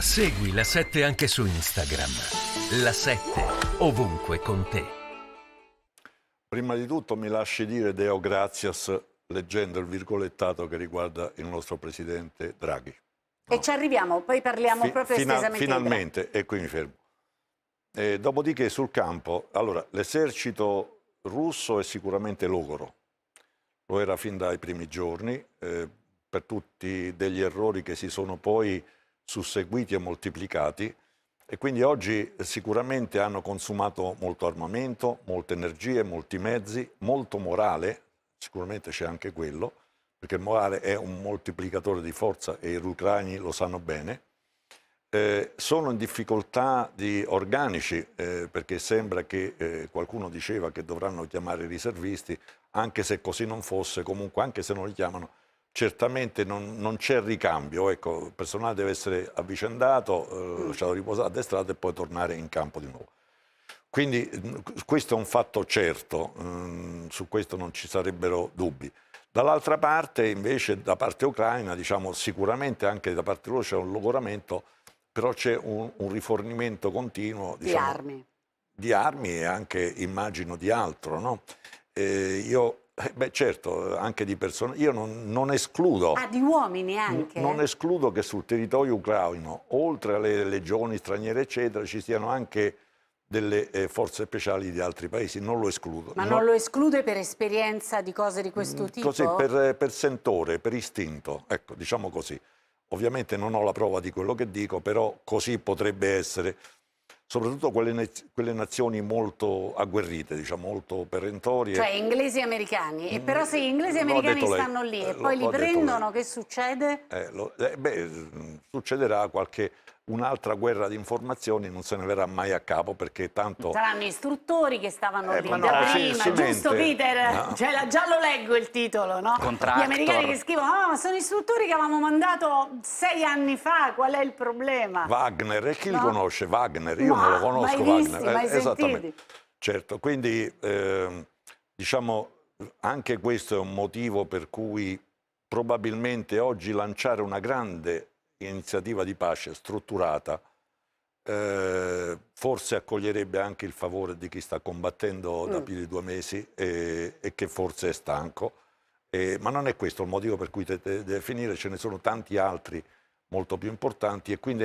Segui la 7 anche su Instagram. La 7 ovunque con te. Prima di tutto mi lasci dire Deo Gratias leggendo il virgolettato che riguarda il nostro presidente Draghi. No. E ci arriviamo, poi parliamo Fi proprio fina- estesamente. Finalmente, e qui mi fermo. E dopodiché sul campo, allora, l'esercito russo è sicuramente logoro, lo era fin dai primi giorni, eh, per tutti degli errori che si sono poi susseguiti e moltiplicati e quindi oggi sicuramente hanno consumato molto armamento, molte energie, molti mezzi, molto morale, sicuramente c'è anche quello, perché il morale è un moltiplicatore di forza e i ucraini lo sanno bene. Eh, sono in difficoltà di organici eh, perché sembra che eh, qualcuno diceva che dovranno chiamare i riservisti, anche se così non fosse, comunque anche se non li chiamano certamente non, non c'è ricambio, ecco, il personale deve essere avvicendato, eh, mm. lasciato riposare, addestrato e poi tornare in campo di nuovo. Quindi mm, questo è un fatto certo, mm, su questo non ci sarebbero dubbi. Dall'altra parte invece da parte ucraina, diciamo sicuramente anche da parte loro c'è un logoramento, però c'è un, un, rifornimento continuo diciamo, di, armi. di armi e anche immagino di altro. No? Eh, io eh, beh, certo, anche di persone. Io non, non escludo. Ah, di uomini anche? Non escludo che sul territorio ucraino, oltre alle legioni straniere, eccetera, ci siano anche delle eh, forze speciali di altri paesi, non lo escludo. Ma no. non lo esclude per esperienza di cose di questo mm, tipo? Così, per, per, sentore, per istinto, ecco, diciamo così. Ovviamente non ho la prova di quello che dico, però così potrebbe essere soprattutto quelle, quelle, nazioni molto agguerrite, diciamo, molto perentorie. Cioè inglesi e americani, e però se gli inglesi e mm, americani stanno lì e eh, poi li prendono, che succede? Eh, lo, eh, beh, mm, succederà qualche un'altra guerra di informazioni non se ne verrà mai a capo perché tanto... Saranno istruttori che stavano eh, lì no, da prima, giusto Peter? No. Cioè, già lo leggo il titolo, no? Contractor. Gli americani che scrivono, oh, ma sono istruttori che avevamo mandato sei anni fa, qual è il problema? Wagner, e chi no? li conosce? Wagner, io ma, non lo conosco mai visti, Wagner. Mai eh, esattamente. Certo, quindi eh, diciamo anche questo è un motivo per cui probabilmente oggi lanciare una grande iniziativa di pace strutturata eh, forse accoglierebbe anche il favore di chi sta combattendo da mm. più di due mesi e, e che forse è stanco. E, ma non è questo il motivo per cui deve finire, ce ne sono tanti altri molto più importanti e quindi